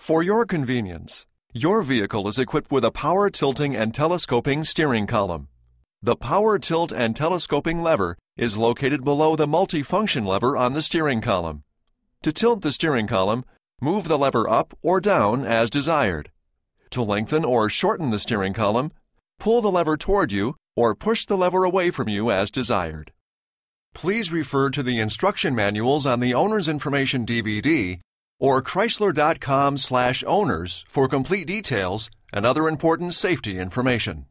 For your convenience, your vehicle is equipped with a power tilting and telescoping steering column. The power tilt and telescoping lever is located below the multifunction lever on the steering column. To tilt the steering column, move the lever up or down as desired. To lengthen or shorten the steering column, pull the lever toward you or push the lever away from you as desired. Please refer to the instruction manuals on the Owner's Information DVD or chrysler.com/owners for complete details and other important safety information.